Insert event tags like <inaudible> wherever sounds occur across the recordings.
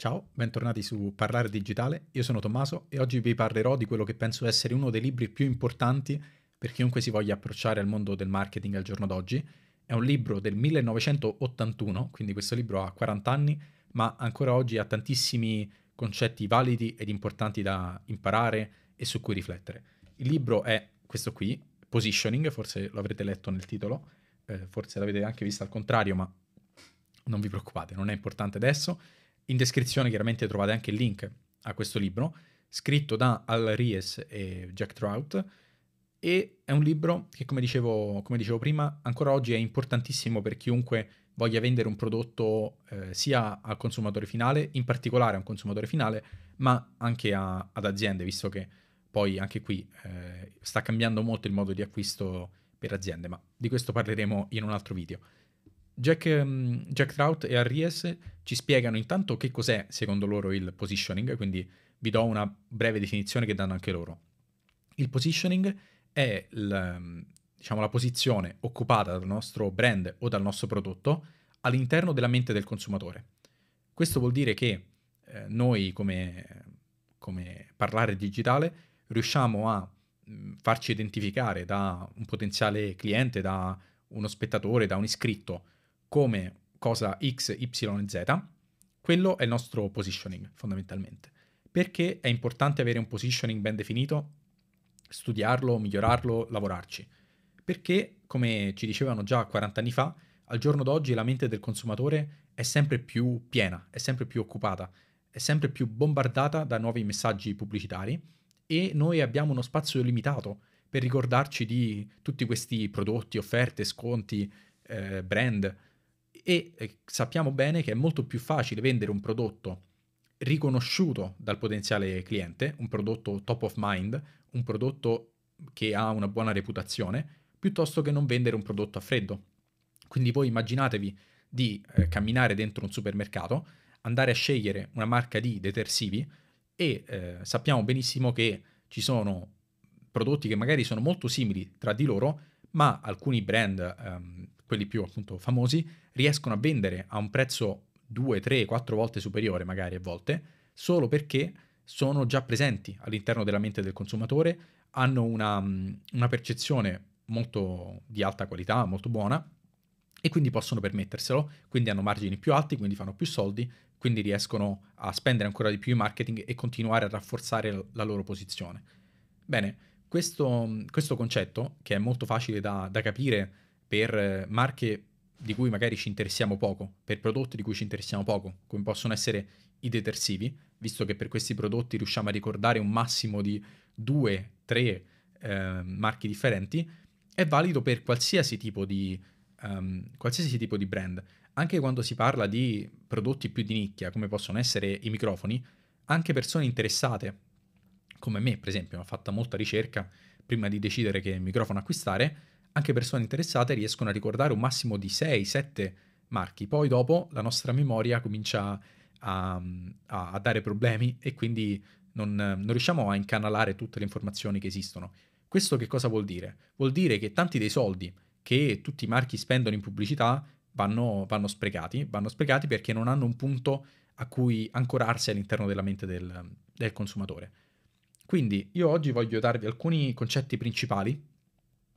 Ciao, bentornati su Parlare Digitale, io sono Tommaso e oggi vi parlerò di quello che penso essere uno dei libri più importanti per chiunque si voglia approcciare al mondo del marketing al giorno d'oggi. È un libro del 1981, quindi questo libro ha 40 anni, ma ancora oggi ha tantissimi concetti validi ed importanti da imparare e su cui riflettere. Il libro è questo qui, Positioning, forse lo avrete letto nel titolo, eh, forse l'avete anche visto al contrario, ma non vi preoccupate, non è importante adesso in descrizione chiaramente trovate anche il link a questo libro, scritto da Al Ries e Jack Trout, e è un libro che, come dicevo, come dicevo prima, ancora oggi è importantissimo per chiunque voglia vendere un prodotto eh, sia al consumatore finale, in particolare a un consumatore finale, ma anche a, ad aziende, visto che poi anche qui eh, sta cambiando molto il modo di acquisto per aziende, ma di questo parleremo in un altro video. Jack, mm, Jack Trout e Arries ci spiegano intanto che cos'è secondo loro il positioning, quindi vi do una breve definizione che danno anche loro. Il positioning è il, mm, diciamo, la posizione occupata dal nostro brand o dal nostro prodotto all'interno della mente del consumatore. Questo vuol dire che eh, noi come, come parlare digitale riusciamo a mh, mm, farci identificare da un potenziale cliente, da uno spettatore, da un iscritto, come cosa X, Y e Z, quello è il nostro positioning fondamentalmente. Perché è importante avere un positioning ben definito, studiarlo, migliorarlo, lavorarci? Perché, come ci dicevano già 40 anni fa, al giorno d'oggi la mente del consumatore è sempre più piena, è sempre più occupata, è sempre più bombardata da nuovi messaggi pubblicitari e noi abbiamo uno spazio limitato per ricordarci di tutti questi prodotti, offerte, sconti, eh, brand, e eh, sappiamo bene che è molto più facile vendere un prodotto riconosciuto dal potenziale cliente, un prodotto top of mind, un prodotto che ha una buona reputazione, piuttosto che non vendere un prodotto a freddo. Quindi voi immaginatevi di eh, camminare dentro un supermercato, andare a scegliere una marca di detersivi e eh, sappiamo benissimo che ci sono prodotti che magari sono molto simili tra di loro, ma alcuni brand, ehm, quelli più appunto famosi, riescono a vendere a un prezzo 2, 3, 4 volte superiore magari a volte, solo perché sono già presenti all'interno della mente del consumatore, hanno una, una percezione molto di alta qualità, molto buona, e quindi possono permetterselo, quindi hanno margini più alti, quindi fanno più soldi, quindi riescono a spendere ancora di più in marketing e continuare a rafforzare la loro posizione. Bene, questo, questo concetto, che è molto facile da, da capire per eh, marche di cui magari ci interessiamo poco, per prodotti di cui ci interessiamo poco, come possono essere i detersivi, visto che per questi prodotti riusciamo a ricordare un massimo di due, 3 eh, marchi differenti, è valido per qualsiasi tipo, di, um, qualsiasi tipo di brand. Anche quando si parla di prodotti più di nicchia, come possono essere i microfoni, anche persone interessate, come me per esempio, ho fatto molta ricerca prima di decidere che microfono acquistare, anche persone interessate riescono a ricordare un massimo di 6-7 marchi. Poi dopo la nostra memoria comincia a, a, a dare problemi e quindi non, non riusciamo a incanalare tutte le informazioni che esistono. Questo che cosa vuol dire? Vuol dire che tanti dei soldi che tutti i marchi spendono in pubblicità vanno, vanno sprecati, vanno sprecati perché non hanno un punto a cui ancorarsi all'interno della mente del, del consumatore. Quindi io oggi voglio darvi alcuni concetti principali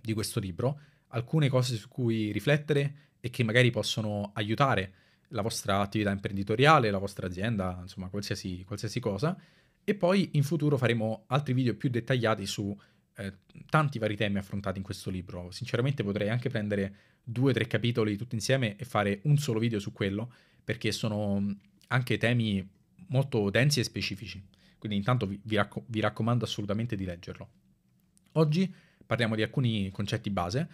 di questo libro, alcune cose su cui riflettere e che magari possono aiutare la vostra attività imprenditoriale, la vostra azienda, insomma qualsiasi, qualsiasi cosa. E poi in futuro faremo altri video più dettagliati su eh, tanti vari temi affrontati in questo libro. Sinceramente potrei anche prendere due o tre capitoli tutti insieme e fare un solo video su quello, perché sono mm, anche temi molto densi e specifici. Quindi intanto vi, vi, racco- vi raccomando assolutamente di leggerlo. Oggi parliamo di alcuni concetti base.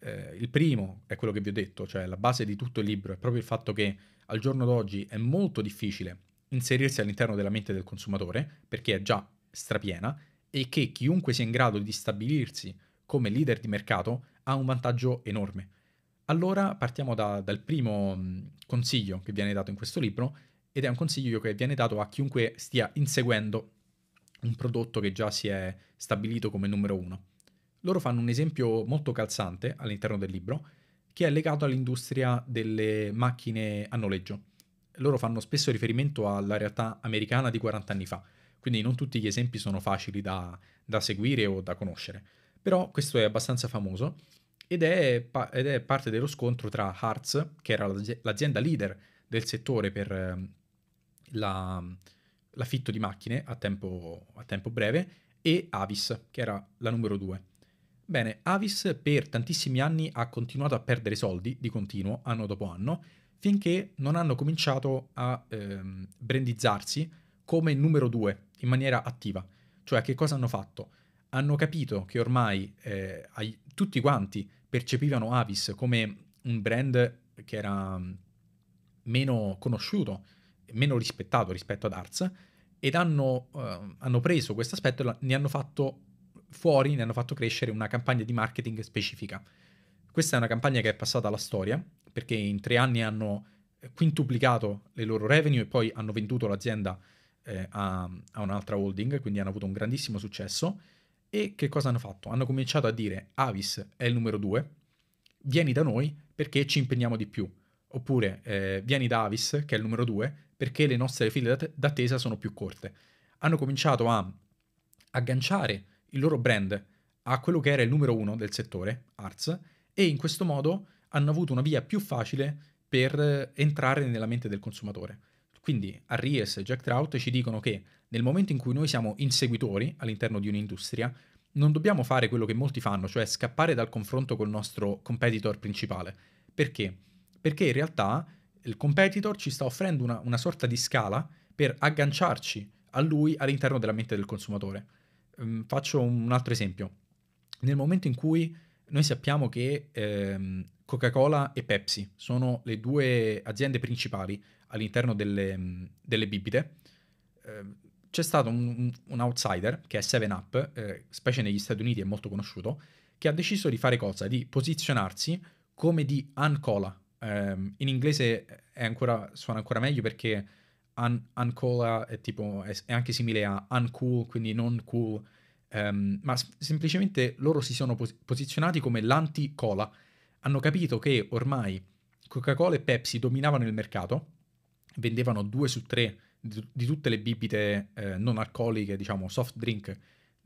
Eh, il primo è quello che vi ho detto, cioè la base di tutto il libro è proprio il fatto che al giorno d'oggi è molto difficile inserirsi all'interno della mente del consumatore, perché è già strapiena, e che chiunque sia in grado di stabilirsi come leader di mercato ha un vantaggio enorme. Allora partiamo da, dal primo mm, consiglio che viene dato in questo libro ed è un consiglio che viene dato a chiunque stia inseguendo un prodotto che già si è stabilito come numero uno loro fanno un esempio molto calzante all'interno del libro che è legato all'industria delle macchine a noleggio. Loro fanno spesso riferimento alla realtà americana di 40 anni fa, quindi non tutti gli esempi sono facili da, da seguire o da conoscere, però questo è abbastanza famoso ed è, ed è parte dello scontro tra Hartz, che era l'azienda leader del settore per ehm, la, l'affitto di macchine a tempo, a tempo breve, e Avis, che era la numero due. Bene, Avis per tantissimi anni ha continuato a perdere soldi di continuo, anno dopo anno, finché non hanno cominciato a ehm, brandizzarsi come numero due in maniera attiva. Cioè, che cosa hanno fatto? Hanno capito che ormai eh, ai, tutti quanti percepivano Avis come un brand che era mm, meno conosciuto, meno rispettato rispetto ad Arts, ed hanno, eh, hanno preso questo aspetto e ne hanno fatto fuori ne hanno fatto crescere una campagna di marketing specifica. Questa è una campagna che è passata alla storia, perché in tre anni hanno eh, quintuplicato le loro revenue e poi hanno venduto l'azienda eh, a, a un'altra holding, quindi hanno avuto un grandissimo successo. E che cosa hanno fatto? Hanno cominciato a dire Avis è il numero due, vieni da noi perché ci impegniamo di più. Oppure eh, vieni da Avis, che è il numero due, perché le nostre file d'attesa sono più corte. Hanno cominciato a agganciare il loro brand a quello che era il numero uno del settore, Arts, e in questo modo hanno avuto una via più facile per entrare nella mente del consumatore. Quindi Arries e Jack Trout ci dicono che nel momento in cui noi siamo inseguitori all'interno di un'industria, non dobbiamo fare quello che molti fanno, cioè scappare dal confronto col nostro competitor principale. Perché? Perché in realtà il competitor ci sta offrendo una, una sorta di scala per agganciarci a lui all'interno della mente del consumatore. Ehm, faccio un altro esempio. Nel momento in cui noi sappiamo che ehm, Coca-Cola e Pepsi sono le due aziende principali all'interno delle, mm, delle bibite, eh, c'è stato un, un, outsider che è 7-Up, eh, specie negli Stati Uniti è molto conosciuto, che ha deciso di fare cosa? Di posizionarsi come di Ancola. Eh, in inglese ancora, suona ancora meglio perché un- Uncola è, tipo, è, è, anche simile a Uncool, quindi non cool, um, ma s- semplicemente loro si sono pos- posizionati come l'anti-cola. Hanno capito che ormai Coca-Cola e Pepsi dominavano il mercato, vendevano due su tre di, di tutte le bibite eh, non alcoliche, diciamo soft drink,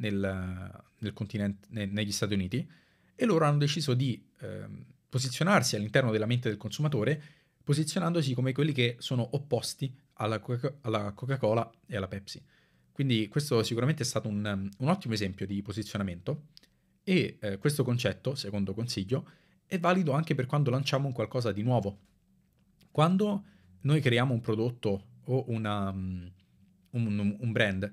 nel, nel continente, ne, negli Stati Uniti, e loro hanno deciso di eh, posizionarsi all'interno della mente del consumatore posizionandosi come quelli che sono opposti alla, Coca- alla Coca-Cola e alla Pepsi. Quindi questo sicuramente è stato un, un ottimo esempio di posizionamento e eh, questo concetto, secondo consiglio, è valido anche per quando lanciamo un qualcosa di nuovo. Quando noi creiamo un prodotto o una, mm, un, un, brand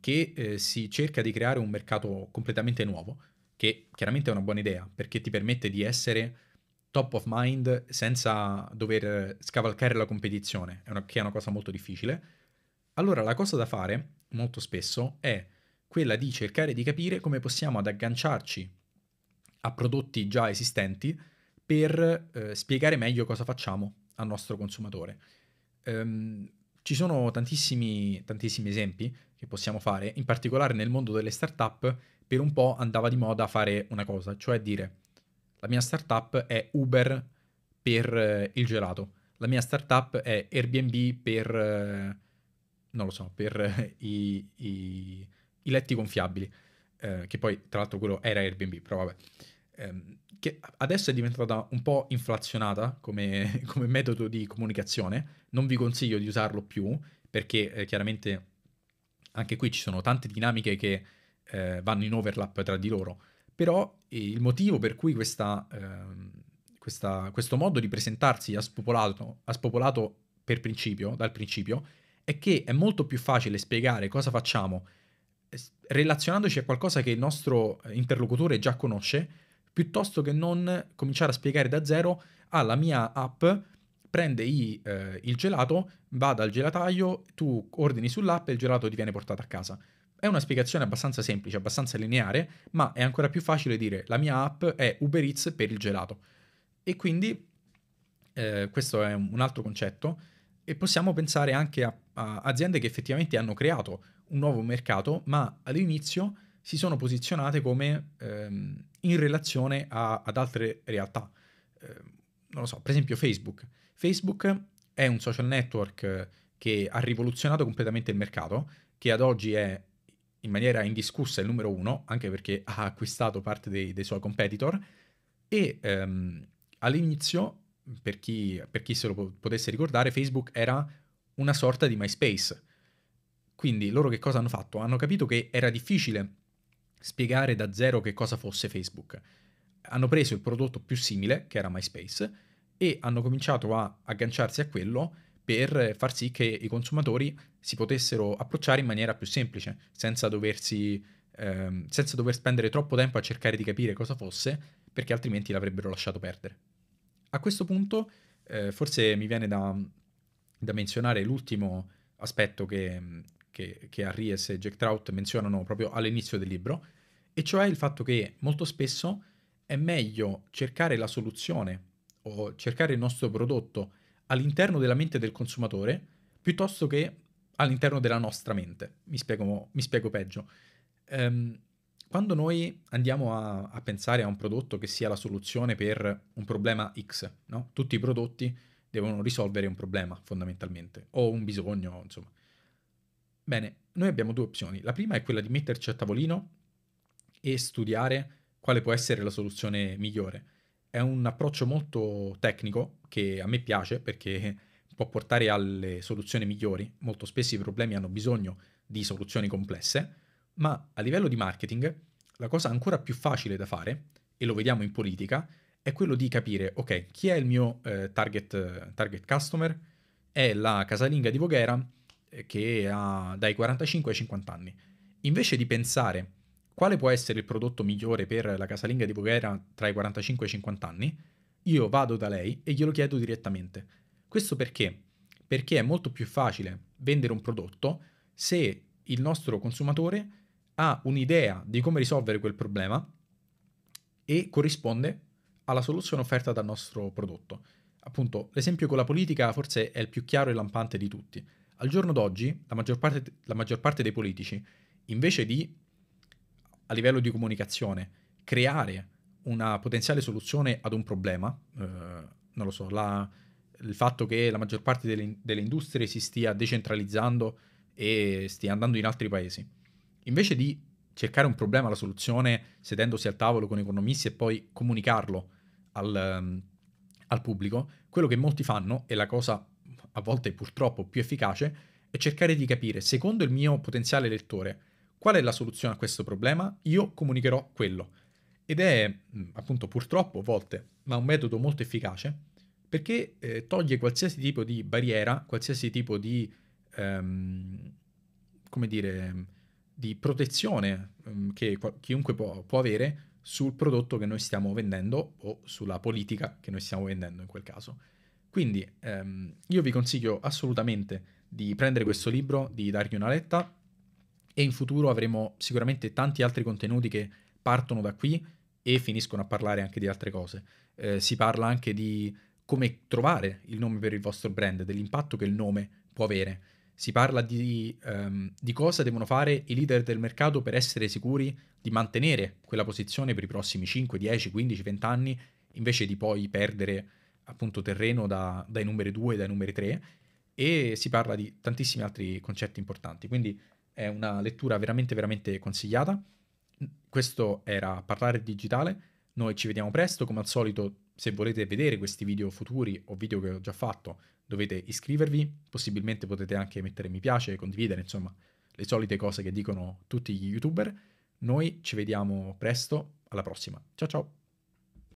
che eh, si cerca di creare un mercato completamente nuovo, che chiaramente è una buona idea perché ti permette di essere top of mind senza dover scavalcare la competizione, è una, che è una cosa molto difficile, allora la cosa da fare molto spesso è quella di cercare di capire come possiamo ad agganciarci a prodotti già esistenti per eh, spiegare meglio cosa facciamo al nostro consumatore. Ehm, ci sono tantissimi, tantissimi esempi che possiamo fare, in particolare nel mondo delle startup per un po' andava di moda fare una cosa, cioè dire la mia startup è Uber per eh, il gelato. La mia startup è Airbnb per, eh, non lo so, per eh, i, i, i letti gonfiabili. Eh, che poi, tra l'altro, quello era Airbnb, però vabbè. Eh, che adesso è diventata un po' inflazionata come, <laughs> come, metodo di comunicazione. Non vi consiglio di usarlo più, perché eh, chiaramente anche qui ci sono tante dinamiche che vanno in overlap tra di loro però eh, il motivo per cui questa, eh, questa, questo modo di presentarsi ha spopolato, ha spopolato per principio, dal principio, è che è molto più facile spiegare cosa facciamo eh, relazionandoci a qualcosa che il nostro eh, interlocutore già conosce, piuttosto che non cominciare a spiegare da zero, ah, la mia app prende i, eh, il gelato, va dal gelataio, tu ordini sull'app e il gelato ti viene portato a casa. È una spiegazione abbastanza semplice, abbastanza lineare, ma è ancora più facile dire la mia app è Uber Eats per il gelato. E quindi eh, questo è un altro concetto e possiamo pensare anche a, a aziende che effettivamente hanno creato un nuovo mercato, ma all'inizio si sono posizionate come ehm, in relazione a, ad altre realtà. Eh, non lo so, per esempio Facebook. Facebook è un social network che ha rivoluzionato completamente il mercato, che ad oggi è in maniera indiscussa il numero uno, anche perché ha acquistato parte dei, dei suoi competitor, e ehm, all'inizio, per chi, per chi, se lo potesse ricordare, Facebook era una sorta di MySpace. Quindi loro che cosa hanno fatto? Hanno capito che era difficile spiegare da zero che cosa fosse Facebook. Hanno preso il prodotto più simile, che era MySpace, e hanno cominciato a agganciarsi a quello per far sì che i consumatori si potessero approcciare in maniera più semplice, senza, doversi, ehm, senza dover spendere troppo tempo a cercare di capire cosa fosse, perché altrimenti l'avrebbero lasciato perdere. A questo punto eh, forse mi viene da, da menzionare l'ultimo aspetto che, che, che Arries e Jack Trout menzionano proprio all'inizio del libro, e cioè il fatto che molto spesso è meglio cercare la soluzione o cercare il nostro prodotto all'interno della mente del consumatore piuttosto che all'interno della nostra mente. Mi spiego, mi spiego peggio. Um, quando noi andiamo a, a, pensare a un prodotto che sia la soluzione per un problema X, no? tutti i prodotti devono risolvere un problema fondamentalmente, o un bisogno, insomma. Bene, noi abbiamo due opzioni. La prima è quella di metterci a tavolino e studiare quale può essere la soluzione migliore. È un approccio molto tecnico che a me piace perché può portare alle soluzioni migliori, molto spesso i problemi hanno bisogno di soluzioni complesse, ma a livello di marketing la cosa ancora più facile da fare, e lo vediamo in politica, è quello di capire, ok, chi è il mio eh, target, target customer? È la casalinga di Voghera eh, che ha dai 45 ai 50 anni. Invece di pensare quale può essere il prodotto migliore per la casalinga di Voghera tra i 45 e i 50 anni, io vado da lei e glielo chiedo direttamente. Questo perché? Perché è molto più facile vendere un prodotto se il nostro consumatore ha un'idea di come risolvere quel problema e corrisponde alla soluzione offerta dal nostro prodotto. Appunto, l'esempio con la politica forse è il più chiaro e lampante di tutti. Al giorno d'oggi la maggior parte, la maggior parte dei politici, invece di, a livello di comunicazione, creare una potenziale soluzione ad un problema, eh, non lo so, la, il fatto che la maggior parte delle, delle industrie si stia decentralizzando e stia andando in altri paesi. Invece di cercare un problema, la soluzione, sedendosi al tavolo con economisti e poi comunicarlo al, um, al pubblico, quello che molti fanno, e la cosa a volte purtroppo più efficace, è cercare di capire, secondo il mio potenziale lettore, qual è la soluzione a questo problema, io comunicherò quello. Ed è appunto purtroppo a volte, ma un metodo molto efficace perché eh, toglie qualsiasi tipo di barriera, qualsiasi tipo di, ehm, come dire, di protezione ehm, che chiunque può, può, avere sul prodotto che noi stiamo vendendo o sulla politica che noi stiamo vendendo in quel caso. Quindi ehm, io vi consiglio assolutamente di prendere questo libro, di dargli una letta e in futuro avremo sicuramente tanti altri contenuti che partono da qui e finiscono a parlare anche di altre cose. Eh, si parla anche di come trovare il nome per il vostro brand, dell'impatto che il nome può avere. Si parla di, um, di cosa devono fare i leader del mercato per essere sicuri di mantenere quella posizione per i prossimi 5, 10, 15, 20 anni, invece di poi perdere appunto terreno da, dai numeri 2 dai numeri 3 e si parla di tantissimi altri concetti importanti. Quindi è una lettura veramente, veramente consigliata. Questo era Parlare Digitale. Noi ci vediamo presto, come al solito se volete vedere questi video futuri o video che ho già fatto, dovete iscrivervi, possibilmente potete anche mettere mi piace, condividere, insomma, le solite cose che dicono tutti gli youtuber. Noi ci vediamo presto, alla prossima. Ciao ciao!